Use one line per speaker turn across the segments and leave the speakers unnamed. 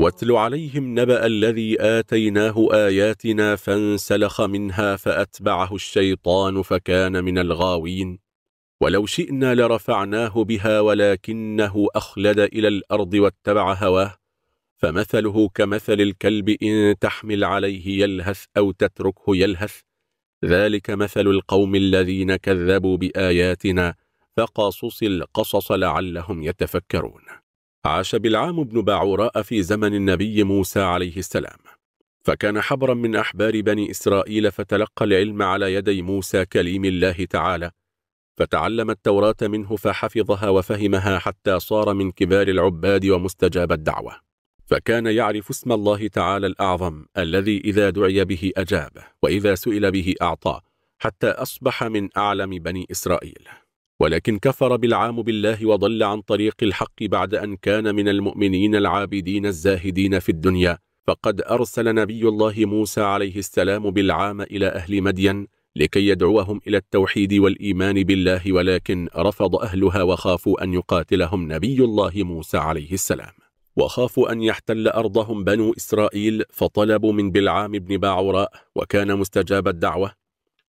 واتل عليهم نبأ الذي آتيناه آياتنا فانسلخ منها فأتبعه الشيطان فكان من الغاوين ولو شئنا لرفعناه بها ولكنه أخلد إلى الأرض واتبع هواه فمثله كمثل الكلب إن تحمل عليه يلهث أو تتركه يلهث ذلك مثل القوم الذين كذبوا بآياتنا فقصص القصص لعلهم يتفكرون عاش بلعام بن باعوراء في زمن النبي موسى عليه السلام فكان حبرا من أحبار بني إسرائيل فتلقى العلم على يدي موسى كليم الله تعالى فتعلم التوراة منه فحفظها وفهمها حتى صار من كبار العباد ومستجاب الدعوة فكان يعرف اسم الله تعالى الأعظم الذي إذا دعي به أجاب وإذا سئل به أعطى حتى أصبح من أعلم بني إسرائيل ولكن كفر بالعام بالله وضل عن طريق الحق بعد أن كان من المؤمنين العابدين الزاهدين في الدنيا فقد أرسل نبي الله موسى عليه السلام بالعام إلى أهل مدين لكي يدعوهم إلى التوحيد والإيمان بالله ولكن رفض أهلها وخافوا أن يقاتلهم نبي الله موسى عليه السلام وخافوا أن يحتل أرضهم بنو إسرائيل فطلبوا من بلعام بن باعوراء وكان مستجاب الدعوة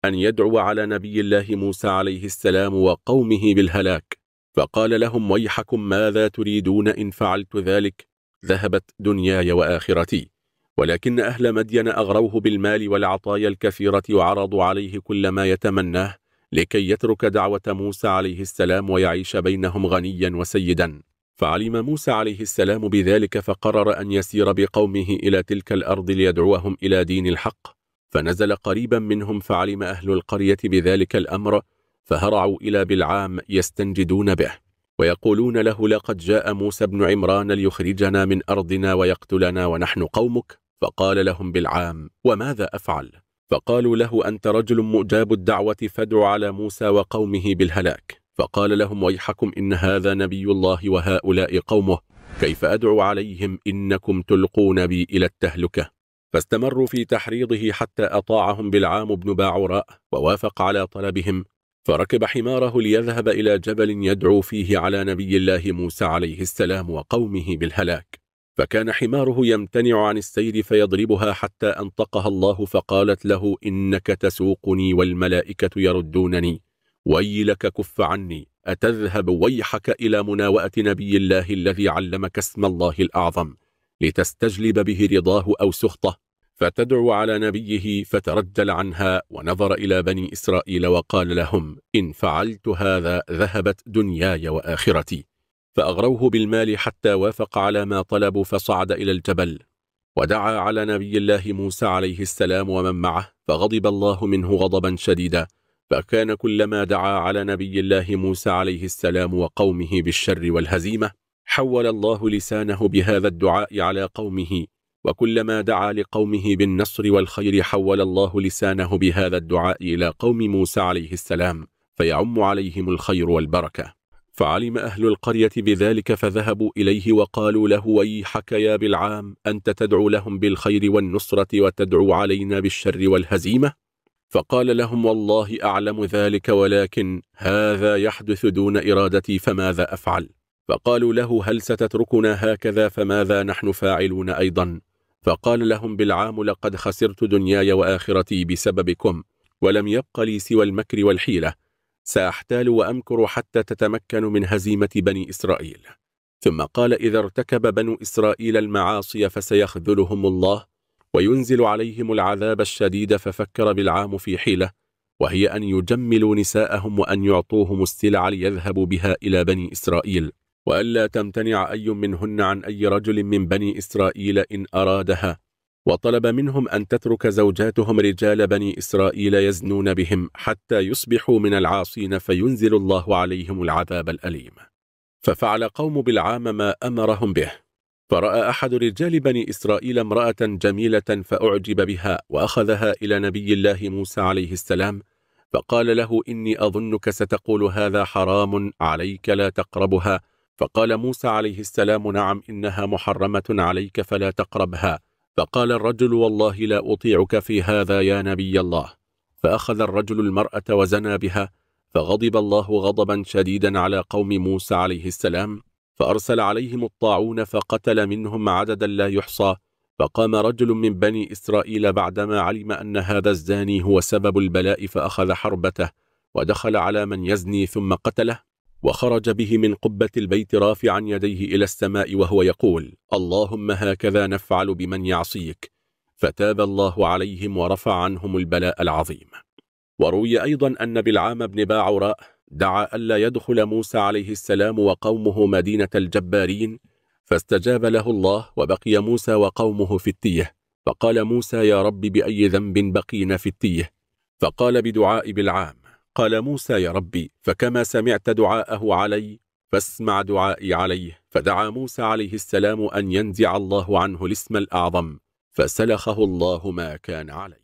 أن يدعو على نبي الله موسى عليه السلام وقومه بالهلاك فقال لهم ويحكم ماذا تريدون إن فعلت ذلك ذهبت دنياي وآخرتي ولكن أهل مدين أغروه بالمال والعطايا الكثيرة وعرضوا عليه كل ما يتمناه لكي يترك دعوة موسى عليه السلام ويعيش بينهم غنيا وسيدا فعلم موسى عليه السلام بذلك فقرر أن يسير بقومه إلى تلك الأرض ليدعوهم إلى دين الحق فنزل قريبا منهم فعلم أهل القرية بذلك الأمر فهرعوا إلى بالعام يستنجدون به ويقولون له لقد جاء موسى بن عمران ليخرجنا من أرضنا ويقتلنا ونحن قومك فقال لهم بالعام وماذا أفعل؟ فقالوا له أنت رجل مؤجاب الدعوة فادع على موسى وقومه بالهلاك فقال لهم ويحكم إن هذا نبي الله وهؤلاء قومه كيف أدعو عليهم إنكم تلقون بي إلى التهلكة فاستمروا في تحريضه حتى أطاعهم بالعام بن باعوراء ووافق على طلبهم فركب حماره ليذهب إلى جبل يدعو فيه على نبي الله موسى عليه السلام وقومه بالهلاك فكان حماره يمتنع عن السير فيضربها حتى أنطقها الله فقالت له إنك تسوقني والملائكة يردونني ويلك كف عني أتذهب ويحك إلى مناوأة نبي الله الذي علمك اسم الله الأعظم لتستجلب به رضاه أو سخطه فتدعو على نبيه فترجل عنها ونظر إلى بني إسرائيل وقال لهم إن فعلت هذا ذهبت دنياي وآخرتي فأغروه بالمال حتى وافق على ما طلبوا فصعد إلى الجبل ودعا على نبي الله موسى عليه السلام ومن معه فغضب الله منه غضبا شديدا فكان كلما دعا على نبي الله موسى عليه السلام وقومه بالشر والهزيمة حول الله لسانه بهذا الدعاء على قومه وكلما دعا لقومه بالنصر والخير حول الله لسانه بهذا الدعاء إلى قوم موسى عليه السلام فيعم عليهم الخير والبركة فعلم أهل القرية بذلك فذهبوا إليه وقالوا له ويحك يا بالعام أنت تدعو لهم بالخير والنصرة وتدعو علينا بالشر والهزيمة فقال لهم والله أعلم ذلك ولكن هذا يحدث دون إرادتي فماذا أفعل فقالوا له هل ستتركنا هكذا فماذا نحن فاعلون أيضا فقال لهم بالعام لقد خسرت دنياي وآخرتي بسببكم ولم يبق لي سوى المكر والحيلة سأحتال وأمكر حتى تتمكن من هزيمة بني إسرائيل ثم قال إذا ارتكب بنو إسرائيل المعاصي فسيخذلهم الله وينزل عليهم العذاب الشديد ففكر بالعام في حيلة وهي أن يجملوا نساءهم وأن يعطوهم السلع ليذهبوا بها إلى بني إسرائيل وألا تمتنع أي منهن عن أي رجل من بني إسرائيل إن أرادها وطلب منهم أن تترك زوجاتهم رجال بني إسرائيل يزنون بهم حتى يصبحوا من العاصين فينزل الله عليهم العذاب الأليم ففعل قوم بالعام ما أمرهم به فرأى أحد رجال بني إسرائيل امرأة جميلة فأعجب بها وأخذها إلى نبي الله موسى عليه السلام فقال له إني أظنك ستقول هذا حرام عليك لا تقربها فقال موسى عليه السلام نعم إنها محرمة عليك فلا تقربها فقال الرجل والله لا أطيعك في هذا يا نبي الله فأخذ الرجل المرأة وزنى بها فغضب الله غضبا شديدا على قوم موسى عليه السلام فأرسل عليهم الطاعون فقتل منهم عددا لا يحصى فقام رجل من بني إسرائيل بعدما علم أن هذا الزاني هو سبب البلاء فأخذ حربته ودخل على من يزني ثم قتله وخرج به من قبة البيت رافعا يديه إلى السماء وهو يقول اللهم هكذا نفعل بمن يعصيك فتاب الله عليهم ورفع عنهم البلاء العظيم وروي أيضا أن بالعام بن باعوراء دعا ألا يدخل موسى عليه السلام وقومه مدينة الجبارين فاستجاب له الله وبقي موسى وقومه في التيه فقال موسى يا رب بأي ذنب بقينا في التيه فقال بدعاء بالعام قال موسى يا ربي فكما سمعت دعاءه علي فاسمع دعائي عليه فدعا موسى عليه السلام أن ينزع الله عنه الاسم الأعظم فسلخه الله ما كان عليه